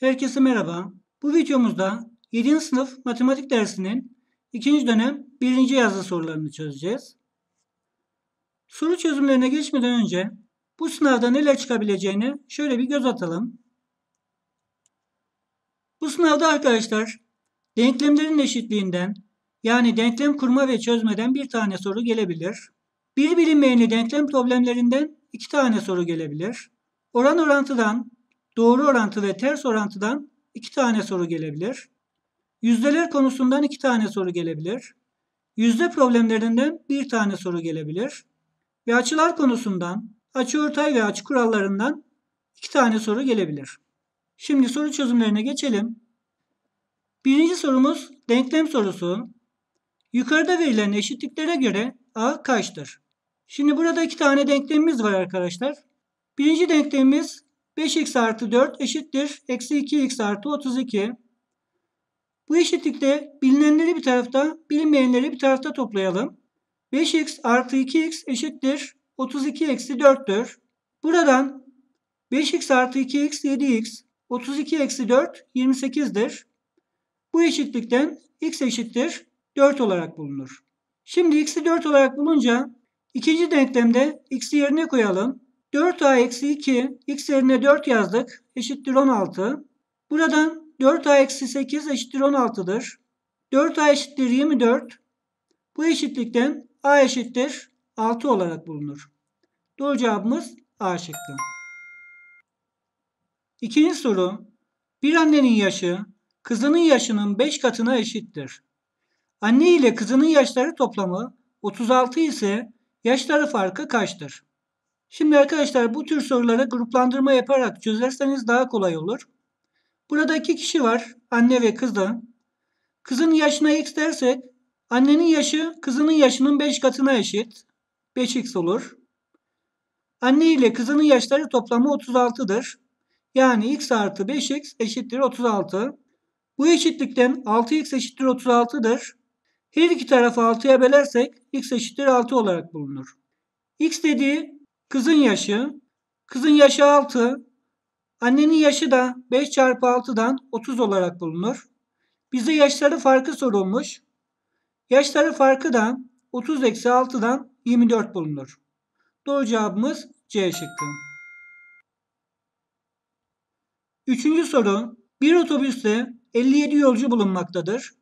Herkese merhaba. Bu videomuzda 7. sınıf matematik dersinin 2. dönem 1. yazılı sorularını çözeceğiz. Soru çözümlerine geçmeden önce bu sınavda neler çıkabileceğini şöyle bir göz atalım. Bu sınavda arkadaşlar denklemlerin eşitliğinden yani denklem kurma ve çözmeden bir tane soru gelebilir. Bir bilinmeyeni denklem problemlerinden iki tane soru gelebilir. Oran orantıdan doğru orantı ve ters orantıdan iki tane soru gelebilir. Yüzdeler konusundan iki tane soru gelebilir. Yüzde problemlerinden bir tane soru gelebilir. Ve açılar konusundan, açı ortay ve açı kurallarından iki tane soru gelebilir. Şimdi soru çözümlerine geçelim. Birinci sorumuz denklem sorusu. Yukarıda verilen eşitliklere göre A kaçtır? Şimdi burada iki tane denklemimiz var arkadaşlar. Birinci denklemimiz 5x artı 4 eşittir. Eksi 2x artı 32. Bu eşitlikte bilinenleri bir tarafta, bilinmeyenleri bir tarafta toplayalım. 5x artı 2x eşittir. 32 eksi 4'tür. Buradan 5x artı 2x 7x. 32 eksi 4 28'dir. Bu eşitlikten x eşittir 4 olarak bulunur. Şimdi x'i 4 olarak bulunca ikinci denklemde x'i yerine koyalım. 4a eksi 2 x yerine 4 yazdık eşittir 16. Buradan 4a eksi 8 eşittir 16'dır. 4a eşittir 24. Bu eşitlikten a eşittir 6 olarak bulunur. Doğru cevabımız A şıkkı. İkinci soru. Bir annenin yaşı kızının yaşının 5 katına eşittir. Anne ile kızının yaşları toplamı 36 ise yaşları farkı kaçtır? Şimdi arkadaşlar bu tür sorulara gruplandırma yaparak çözerseniz daha kolay olur. Burada iki kişi var. Anne ve kız da. Kızın yaşına x dersek annenin yaşı kızının yaşının 5 katına eşit. 5x olur. Anne ile kızının yaşları toplamı 36'dır. Yani x artı 5x eşittir 36. Bu eşitlikten 6x eşittir 36'dır. Her iki tarafı 6'ya bölersek x eşittir 6 olarak bulunur. x dediği Kızın yaşı. Kızın yaşı 6. Annenin yaşı da 5 çarpı 6'dan 30 olarak bulunur. Bize yaşları farkı sorulmuş. Yaşları farkı da 30 eksi 6'dan 24 bulunur. Doğru cevabımız C şıkkı. Üçüncü soru. Bir otobüste 57 yolcu bulunmaktadır.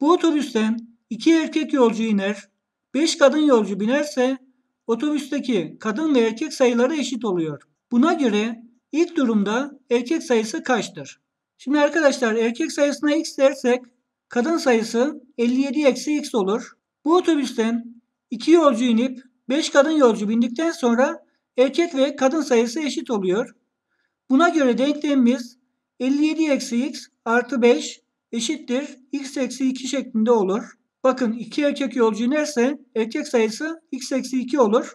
Bu otobüsten 2 erkek yolcu iner, 5 kadın yolcu binerse otobüsteki kadın ve erkek sayıları eşit oluyor. Buna göre ilk durumda erkek sayısı kaçtır? Şimdi arkadaşlar erkek sayısına x dersek kadın sayısı 57 eksi x olur. Bu otobüsten 2 yolcu inip 5 kadın yolcu bindikten sonra erkek ve kadın sayısı eşit oluyor. Buna göre denklemimiz 57 eksi x artı 5 eşittir x eksi 2 şeklinde olur. Bakın 2 erkek yolcu inerse erkek sayısı x eksi 2 olur.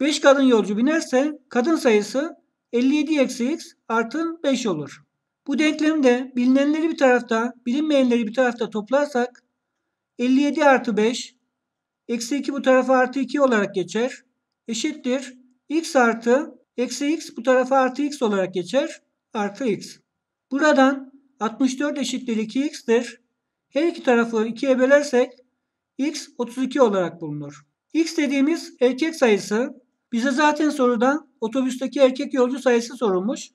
5 kadın yolcu binerse kadın sayısı 57 eksi x artı 5 olur. Bu denklemde bilinenleri bir tarafta bilinmeyenleri bir tarafta toplarsak 57 artı 5 eksi 2 bu tarafa artı 2 olarak geçer. Eşittir x artı eksi x bu tarafa artı x olarak geçer. Artı x. Buradan 64 eşittir 2x'tir. Her iki tarafı 2'ye bölersek x 32 olarak bulunur. x dediğimiz erkek sayısı bize zaten sorudan otobüsteki erkek yolcu sayısı sorulmuş.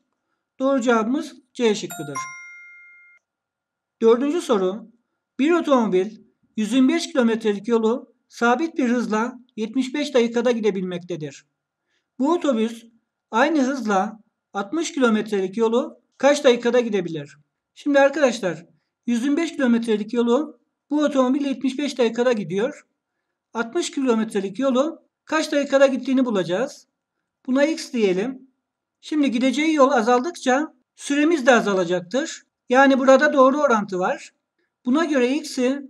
Doğru cevabımız C şıkkıdır. Dördüncü soru. Bir otomobil 125 kilometrelik yolu sabit bir hızla 75 dakikada gidebilmektedir. Bu otobüs aynı hızla 60 kilometrelik yolu kaç dakikada gidebilir? Şimdi arkadaşlar 125 kilometrelik yolu bu otomobil 75 dakikada gidiyor. 60 kilometrelik yolu kaç dakikada gittiğini bulacağız. Buna x diyelim. Şimdi gideceği yol azaldıkça süremiz de azalacaktır. Yani burada doğru orantı var. Buna göre x'i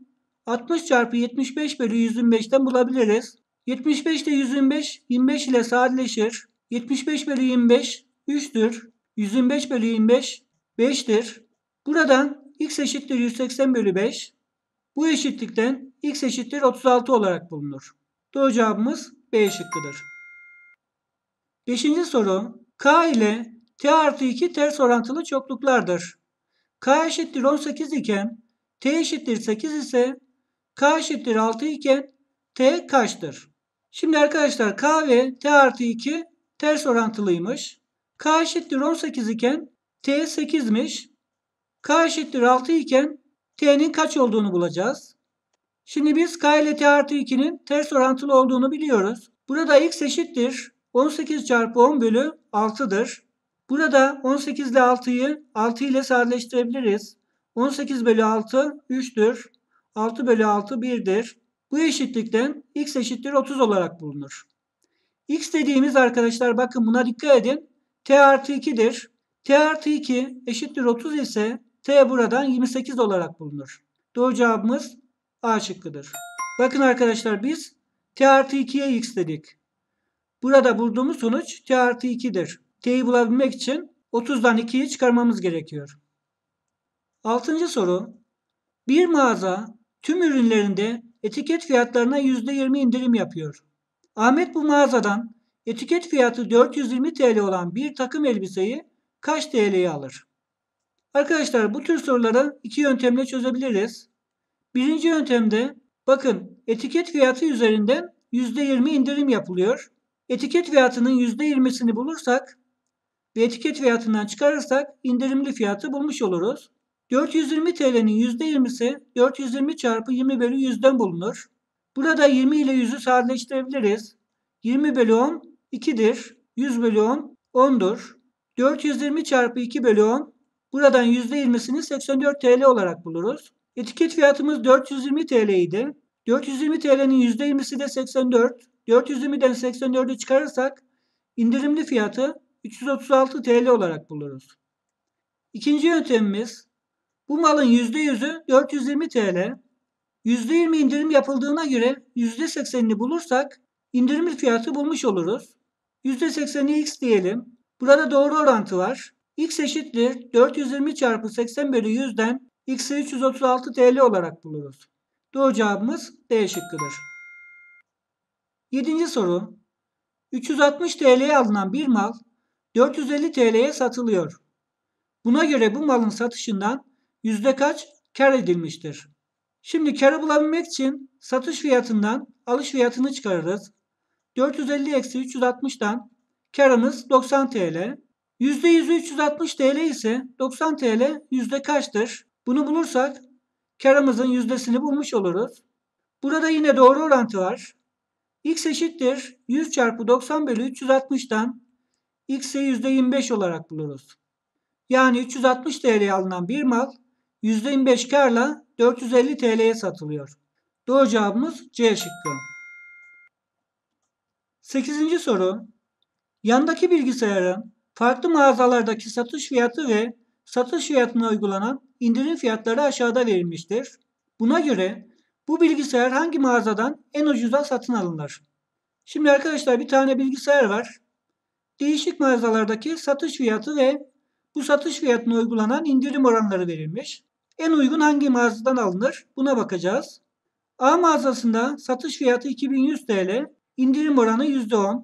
60 çarpı 75 bölü 125'ten bulabiliriz. 75 ile 125 25 ile sadeleşir. 75 bölü 25 3'tür. 125 bölü 25 5'tir. Buradan x eşittir 180 bölü 5. Bu eşitlikten x eşittir 36 olarak bulunur. Doğru cevabımız B eşittir. Beşinci soru. K ile T artı 2 ters orantılı çokluklardır. K eşittir 18 iken T eşittir 8 ise K eşittir 6 iken T kaçtır? Şimdi arkadaşlar K ve T artı 2 ters orantılıymış. K eşittir 18 iken T 8'miş. K eşittir 6 iken t'nin kaç olduğunu bulacağız. Şimdi biz k ile t artı 2'nin ters orantılı olduğunu biliyoruz. Burada x eşittir 18 çarpı 10 bölü 6'dır. Burada 18 ile 6'yı 6 ile sadeleştirebiliriz. 18 bölü 6 3'tür. 6 bölü 6 1'dir. Bu eşitlikten x eşittir 30 olarak bulunur. x dediğimiz arkadaşlar bakın buna dikkat edin. t artı 2'dir. t artı 2 eşittir 30 ise T buradan 28 olarak bulunur. Doğru cevabımız A şıkkıdır. Bakın arkadaşlar biz T artı 2'ye X dedik. Burada bulduğumuz sonuç T artı 2'dir. T'yi bulabilmek için 30'dan 2'yi çıkarmamız gerekiyor. Altıncı soru. Bir mağaza tüm ürünlerinde etiket fiyatlarına %20 indirim yapıyor. Ahmet bu mağazadan etiket fiyatı 420 TL olan bir takım elbiseyi kaç TL'ye alır? Arkadaşlar bu tür soruları iki yöntemle çözebiliriz. Birinci yöntemde bakın etiket fiyatı üzerinden %20 indirim yapılıyor. Etiket fiyatının %20'sini bulursak ve etiket fiyatından çıkarırsak indirimli fiyatı bulmuş oluruz. 420 TL'nin %20'si 420 çarpı 20 bölü 100'den bulunur. Burada 20 ile 100'ü sadeleştirebiliriz. 20 bölü 10 2'dir. 100 bölü 10 10'dur. 420 çarpı 2 bölü 10 Buradan %20'sini 84 TL olarak buluruz. Etiket fiyatımız 420 TL idi. 420 TL'nin %20'si de 84. 420'den 84'ü çıkarırsak indirimli fiyatı 336 TL olarak buluruz. İkinci yöntemimiz bu malın %100'ü 420 TL. %20 indirim yapıldığına göre %80'ini bulursak indirimli fiyatı bulmuş oluruz. %80'i x diyelim. Burada doğru orantı var x eşittir 420 çarpı 80 bölü 100'den x'i 336 TL olarak buluruz. Doğru cevabımız D şıkkıdır. 7. soru. 360 TL'ye alınan bir mal 450 TL'ye satılıyor. Buna göre bu malın satışından yüzde kaç kar edilmiştir? Şimdi karı bulabilmek için satış fiyatından alış fiyatını çıkarırız. 450 eksi 360'dan karımız 90 TL. %100'ü 360 TL ise 90 TL yüzde kaçtır? Bunu bulursak karımızın yüzdesini bulmuş oluruz. Burada yine doğru orantı var. X eşittir 100 çarpı 90 bölü 360'dan X'i %25 olarak buluruz. Yani 360 TL'ye alınan bir mal %25 karla 450 TL'ye satılıyor. Doğru cevabımız C şıkkı. 8. soru. Yandaki bilgisayarın Farklı mağazalardaki satış fiyatı ve satış fiyatına uygulanan indirim fiyatları aşağıda verilmiştir. Buna göre bu bilgisayar hangi mağazadan en ucuza satın alınır? Şimdi arkadaşlar bir tane bilgisayar var. Değişik mağazalardaki satış fiyatı ve bu satış fiyatına uygulanan indirim oranları verilmiş. En uygun hangi mağazadan alınır? Buna bakacağız. A mağazasında satış fiyatı 2100 TL, indirim oranı %10.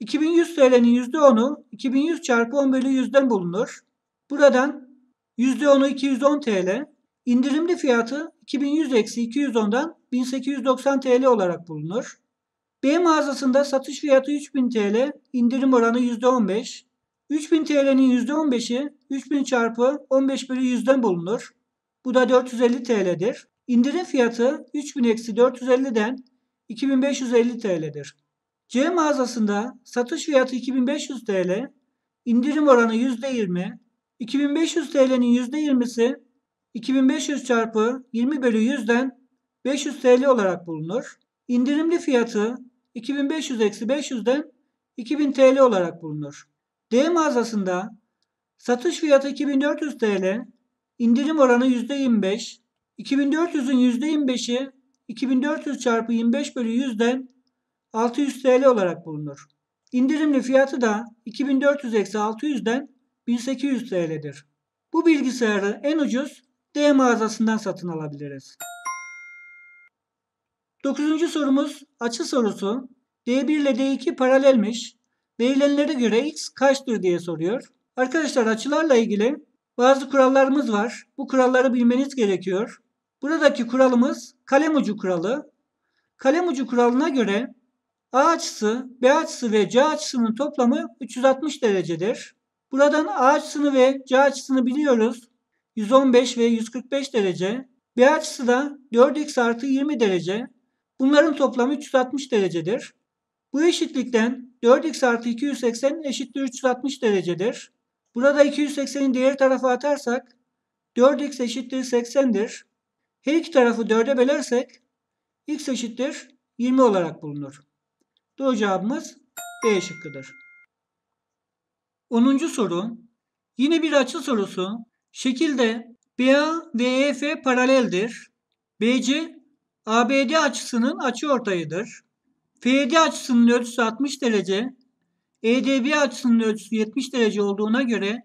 2100 TL'nin %10'u 2100 çarpı 10 bölü 100'den bulunur. Buradan %10'u 210 TL, indirimli fiyatı 2100 eksi 210'dan 1890 TL olarak bulunur. B mağazasında satış fiyatı 3000 TL, indirim oranı %15. 3000 TL'nin %15'i 3000 çarpı 15 bölü 100'den bulunur. Bu da 450 TL'dir. İndirim fiyatı 3000 eksi 450'den 2550 TL'dir. C mağazasında satış fiyatı 2500 TL, indirim oranı %20, 2500 TL'nin %20'si 2500 çarpı 20 bölü 100'den 500 TL olarak bulunur. İndirimli fiyatı 2500 eksi 500'den 2000 TL olarak bulunur. D mağazasında satış fiyatı 2400 TL, indirim oranı %25, 2400'ün %25'i 2400 çarpı 25 bölü 100'den 600 TL olarak bulunur. İndirimli fiyatı da 2400-600'den 1800 TL'dir. Bu bilgisayarı en ucuz D mağazasından satın alabiliriz. 9. sorumuz açı sorusu. D1 ile D2 paralelmiş. Verilenlere göre x kaçtır diye soruyor. Arkadaşlar açılarla ilgili bazı kurallarımız var. Bu kuralları bilmeniz gerekiyor. Buradaki kuralımız kalem ucu kuralı. Kalem ucu kuralına göre A açısı, B açısı ve C açısının toplamı 360 derecedir. Buradan A açısını ve C açısını biliyoruz. 115 ve 145 derece. B açısı da 4x artı 20 derece. Bunların toplamı 360 derecedir. Bu eşitlikten 4x artı 280 eşittir 360 derecedir. Burada 280'in diğer tarafa atarsak 4x eşittir 80'dir. Her iki tarafı 4'e bölersek x eşittir 20 olarak bulunur. Doğru cevabımız B şıkkıdır. 10. soru. Yine bir açı sorusu. Şekilde BA ve EF paraleldir. BC ABD açısının açı ortayıdır. FD açısının ölçüsü 60 derece, EDB açısının ölçüsü 70 derece olduğuna göre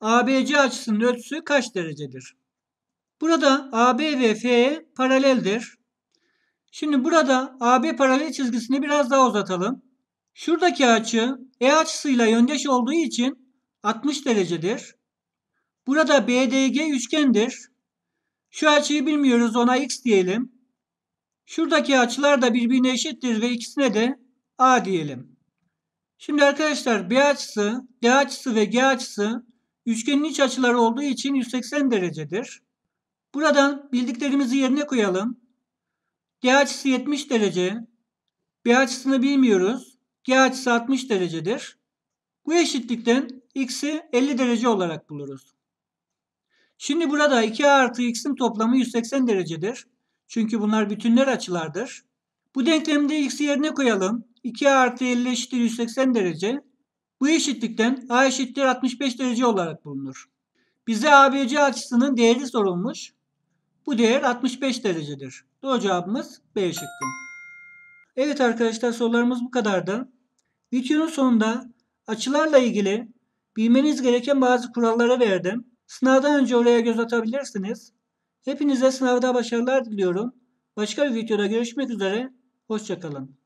ABC açısının ölçüsü kaç derecedir? Burada AB ve FE paraleldir. Şimdi burada AB paralel çizgisini biraz daha uzatalım. Şuradaki açı E açısıyla yöndeş olduğu için 60 derecedir. Burada BDG üçgendir. Şu açıyı bilmiyoruz ona X diyelim. Şuradaki açılar da birbirine eşittir ve ikisine de A diyelim. Şimdi arkadaşlar B açısı, D açısı ve G açısı üçgenin iç açıları olduğu için 180 derecedir. Buradan bildiklerimizi yerine koyalım. G açısı 70 derece. B açısını bilmiyoruz. G açısı 60 derecedir. Bu eşitlikten x'i 50 derece olarak buluruz. Şimdi burada 2 artı x'in toplamı 180 derecedir. Çünkü bunlar bütünler açılardır. Bu denklemde x'i yerine koyalım. 2 artı 50 eşittir 180 derece. Bu eşitlikten a eşittir 65 derece olarak bulunur. Bize ABC açısının değeri sorulmuş. Bu değer 65 derecedir. Doğru cevabımız B şıkkı. Evet arkadaşlar sorularımız bu kadardı. Videonun sonunda açılarla ilgili bilmeniz gereken bazı kuralları verdim. Sınavdan önce oraya göz atabilirsiniz. Hepinize sınavda başarılar diliyorum. Başka bir videoda görüşmek üzere. Hoşçakalın.